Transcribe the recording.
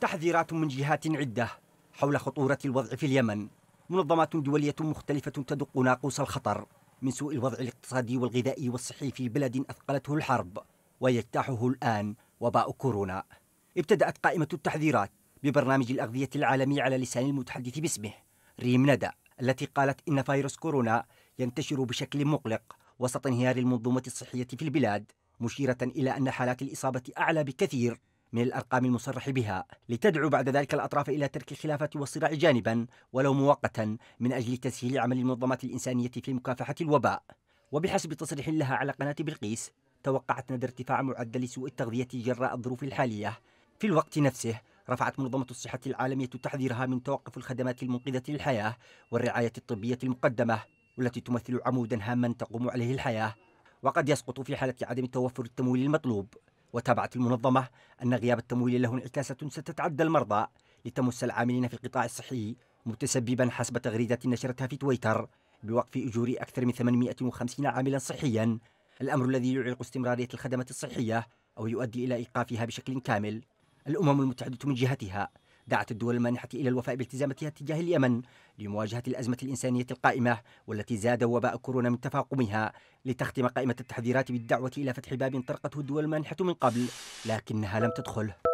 تحذيرات من جهات عدة حول خطورة الوضع في اليمن منظمات دولية مختلفة تدق ناقوس الخطر من سوء الوضع الاقتصادي والغذائي والصحي في بلد أثقلته الحرب ويجتاحه الآن وباء كورونا ابتدأت قائمة التحذيرات ببرنامج الأغذية العالمي على لسان المتحدث باسمه ريم ندى التي قالت إن فيروس كورونا ينتشر بشكل مقلق وسط انهيار المنظومة الصحية في البلاد مشيرة إلى أن حالات الإصابة أعلى بكثير من الأرقام المصرح بها لتدعو بعد ذلك الأطراف إلى ترك الخلافات والصراع جانبا ولو مؤقتا من أجل تسهيل عمل المنظمات الإنسانية في مكافحة الوباء وبحسب تصريح لها على قناة بلقيس توقعت ندى ارتفاع معدل سوء التغذية جراء الظروف الحالية في الوقت نفسه رفعت منظمة الصحة العالمية تحذيرها من توقف الخدمات المنقذة للحياة والرعاية الطبية المقدمة والتي تمثل عمودا هاما تقوم عليه الحياة وقد يسقط في حالة عدم توفر التمويل المطلوب وتابعت المنظمة أن غياب التمويل له انعكاسات ستتعدى المرضى لتمس العاملين في القطاع الصحي متسببا حسب تغريدة نشرتها في تويتر بوقف أجور أكثر من 850 عاملا صحيا الأمر الذي يعيق استمرارية الخدمات الصحية أو يؤدي إلى إيقافها بشكل كامل الأمم المتحدة من جهتها دعت الدول المانحة إلى الوفاء بالتزاماتها تجاه اليمن لمواجهة الأزمة الإنسانية القائمة والتي زاد وباء كورونا من تفاقمها لتختم قائمة التحذيرات بالدعوة إلى فتح باب طرقته الدول المانحة من قبل لكنها لم تدخله